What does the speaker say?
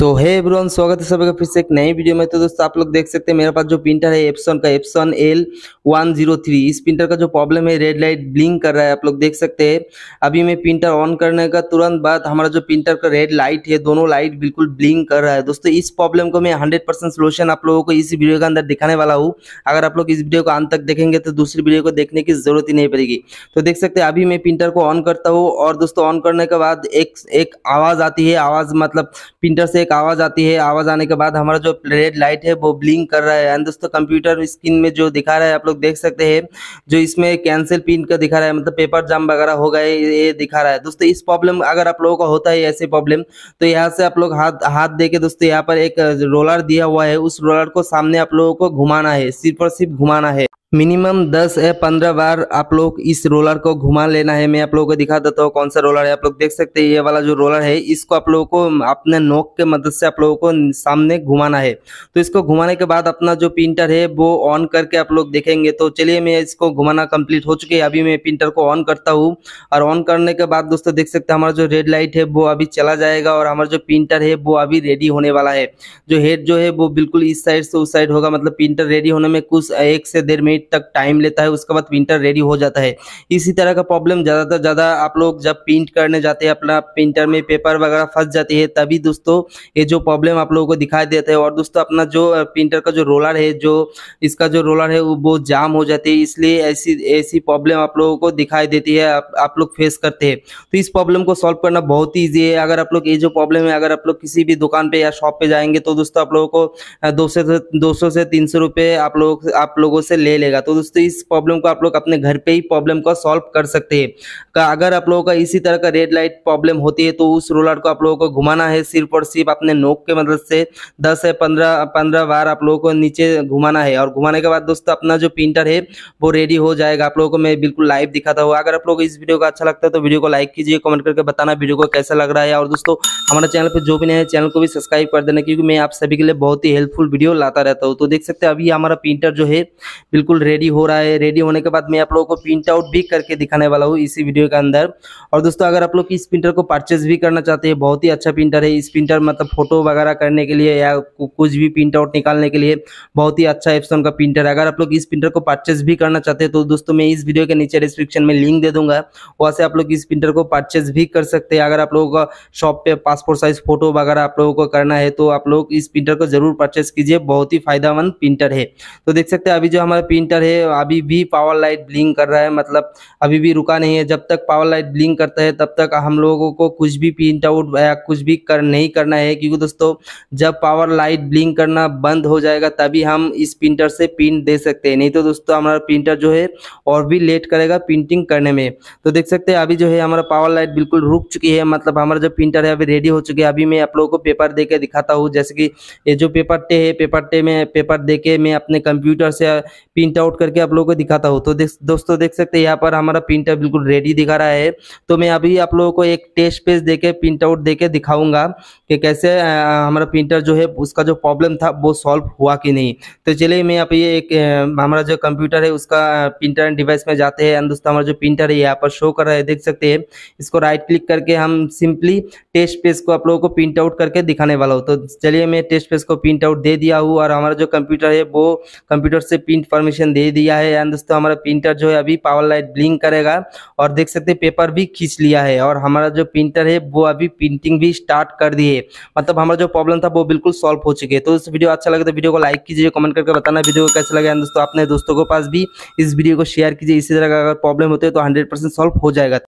तो है एवरोन स्वागत है का फिर से एक नई वीडियो में तो दोस्तों आप लोग देख सकते हैं मेरे पास जो प्रिंटर है एप्सन का Epson L one zero three इस प्रिंटर का जो प्रॉब्लम है रेड लाइट ब्लिंक कर रहा है आप लोग देख सकते हैं अभी मैं प्रिंटर ऑन करने का तुरंत बाद हमारा जो प्रिंटर का रेड लाइट है दोनों लाइट बिल्कुल ब्लिंक कर रहा है दोस्तों इस प्रॉब्लम को मैं हंड्रेड सोल्यूशन आप लोगों को इस वीडियो के अंदर दिखाने वाला हूँ अगर आप लोग इस वीडियो को अंत तक देखेंगे तो दूसरी वीडियो को देखने की जरूरत ही नहीं पड़ेगी तो देख सकते अभी मैं प्रिंटर को ऑन करता हूँ और दोस्तों ऑन करने के बाद एक आवाज़ आती है आवाज़ मतलब प्रिंटर से एक आवाज़ आती है आवाज़ आने के बाद हमारा जो रेड लाइट है वो ब्लिंक कर रहा है एंड दोस्तों कंप्यूटर स्क्रीन में जो दिखा रहा है आप लोग देख सकते हैं जो इसमें कैंसिल पिन का दिखा रहा है मतलब पेपर जाम वगैरह हो गए ये दिखा रहा है दोस्तों इस प्रॉब्लम अगर आप लोगों का होता है ऐसे प्रॉब्लम तो यहाँ से आप लोग हाथ हाथ दे के दोस्तों यहाँ पर एक रोलर दिया हुआ है उस रोलर को सामने आप लोगों को घुमाना है सिर्फ और सिर्फ घुमाना है मिनिमम 10 या 15 बार आप लोग इस रोलर को घुमा लेना है मैं आप लोगों को दिखा देता हूँ तो कौन सा रोलर है आप लोग देख सकते हैं ये वाला जो रोलर है इसको आप लोगों को अपने नोक के मदद से आप लोगों को सामने घुमाना है तो इसको घुमाने के बाद अपना जो प्रिंटर है वो ऑन करके आप लोग देखेंगे तो चलिए मैं इसको घुमाना कम्प्लीट हो चुकी है अभी मैं प्रिंटर को ऑन करता हूँ और ऑन करने के बाद दोस्तों देख सकते हैं हमारा जो रेड लाइट है वो अभी चला जाएगा और हमारा जो प्रिंटर है वो अभी रेडी होने वाला है जो हेड जो है वो बिल्कुल इस साइड से उस साइड होगा मतलब प्रिंटर रेडी होने में कुछ एक से डेढ़ मिनट मिनट तक टाइम लेता है उसके बाद प्रिंटर रेडी हो जाता है इसी तरह का प्रॉब्लम ज़्यादातर ज़्यादा आप लोग जब प्रिंट करने जाते हैं अपना प्रिंटर में पेपर वगैरह फंस जाती है तभी दोस्तों ये जो प्रॉब्लम आप लोगों को दिखाई देता है और दोस्तों अपना जो प्रिंटर का जो रोलर है जो इसका जो रोलर है वो जाम हो जाती है इसलिए ऐसी ऐसी प्रॉब्लम आप लोगों को दिखाई देती है आप, लोग फेस करते हैं तो इस प्रॉब्लम को सॉल्व करना बहुत ही ईजी है अगर आप लोग ये जो प्रॉब्लम है अगर आप लोग किसी भी दुकान पर या शॉप पे जाएंगे तो दोस्तों आप लोगों को दो से दो सौ से तीन सौ रुपये आप लोग आप लोगों से ले ले मिलेगा तो दोस्तों इस प्रॉब्लम को आप लोग अपने घर पे ही प्रॉब्लम को सॉल्व कर सकते हैं अगर आप लोगों का इसी तरह का रेड लाइट प्रॉब्लम होती है तो उस रोलर को आप लोगों को घुमाना है सिर्फ और सिर्फ अपने नोक के मदद से दस से पंद्रह पंद्रह बार आप लोगों को नीचे घुमाना है और घुमाने के बाद दोस्तों अपना जो प्रिंटर है वो रेडी हो जाएगा आप लोगों को मैं बिल्कुल लाइव दिखाता हूँ अगर आप लोग इस वीडियो को अच्छा लगता है तो वीडियो को लाइक कीजिए कमेंट करके बताना वीडियो को कैसा लग रहा है और दोस्तों हमारे चैनल पर जो भी नए है चैनल को भी सब्सक्राइब कर देना क्योंकि मैं आप सभी के लिए बहुत ही हेल्पफुल वीडियो लाता रहता हूँ तो देख सकते हैं अभी हमारा प्रिंटर जो है बिल्कुल बिल्कुल रेडी हो रहा है रेडी होने के बाद मैं आप लोगों को प्रिंट आउट भी करके दिखाने वाला हूँ इसी वीडियो के अंदर और दोस्तों अगर आप लोग इस प्रिंटर को परचेज भी करना चाहते हैं बहुत ही अच्छा प्रिंटर है इस प्रिंटर मतलब फोटो वगैरह करने के लिए या कुछ भी प्रिंट आउट निकालने के लिए बहुत ही अच्छा एप्सन का प्रिंटर है अगर आप लोग इस प्रिंटर को परचेज भी करना चाहते हैं तो दोस्तों मैं इस वीडियो के नीचे डिस्क्रिप्शन में लिंक दे दूंगा वहाँ से आप लोग इस प्रिंटर को परचेज भी कर सकते हैं अगर आप लोगों का शॉप पे पासपोर्ट साइज फोटो वगैरह आप लोगों को करना है तो आप लोग इस प्रिंटर को जरूर परचेज कीजिए बहुत ही फायदेमंद प्रिंटर है तो देख सकते हैं अभी जो हमारा प्रिंट मीटर है अभी भी पावर लाइट ब्लिंक कर रहा है मतलब अभी भी रुका नहीं है जब तक पावर लाइट ब्लिंक करता है तब तक हम लोगों को कुछ भी प्रिंट आउट या कुछ भी कर नहीं करना है क्योंकि दोस्तों जब पावर लाइट ब्लिंक करना बंद हो जाएगा तभी हम इस प्रिंटर से प्रिंट दे सकते हैं नहीं तो दोस्तों हमारा प्रिंटर जो है और भी लेट करेगा प्रिंटिंग करने में तो देख सकते हैं अभी जो है हमारा पावर लाइट बिल्कुल रुक चुकी है मतलब हमारा जो प्रिंटर है अभी रेडी हो चुकी है अभी मैं आप लोगों को पेपर दे दिखाता हूँ जैसे कि ये जो पेपर टे है पेपर टे में पेपर दे के मैं अपने कंप्यूटर से प्रिंट प्रिंट आउट करके आप लोगों को दिखाता हूँ तो देख, दोस्तों देख सकते हैं यहाँ पर हमारा प्रिंट आउट बिल्कुल रेडी दिखा रहा है तो मैं अभी आप लोगों को एक टेस्ट पेज देके प्रिंट आउट देके दिखाऊंगा कि कैसे आ, हमारा प्रिंटर जो है उसका जो प्रॉब्लम था वो सॉल्व हुआ कि नहीं तो चलिए मैं आप ये एक हमारा जो कंप्यूटर है उसका प्रिंटर डिवाइस में जाते हैं दोस्तों हमारा जो प्रिंटर है यहाँ पर शो कर रहा है देख सकते हैं इसको राइट क्लिक करके हम सिंपली टेस्ट पेज को आप लोगों को प्रिंट आउट करके दिखाने वाला हूँ तो चलिए मैं टेस्ट पेज को प्रिंट आउट दे दिया हूँ और हमारा जो कंप्यूटर है वो कंप्यूटर से प्रिंट परमिशन ऑप्शन दे दिया है एंड दोस्तों हमारा प्रिंटर जो है अभी पावर लाइट ब्लिंक करेगा और देख सकते हैं पेपर भी खींच लिया है और हमारा जो प्रिंटर है वो अभी प्रिंटिंग भी स्टार्ट कर दी है मतलब हमारा जो प्रॉब्लम था वो बिल्कुल सॉल्व हो चुके तो इस वीडियो अच्छा लगे तो वीडियो को लाइक कीजिए कमेंट करके बताना वीडियो को कैसे लगे दोस्तों अपने दोस्तों के पास भी इस वीडियो को शेयर कीजिए इसी तरह का अगर प्रॉब्लम होते है तो हंड्रेड सॉल्व हो जाएगा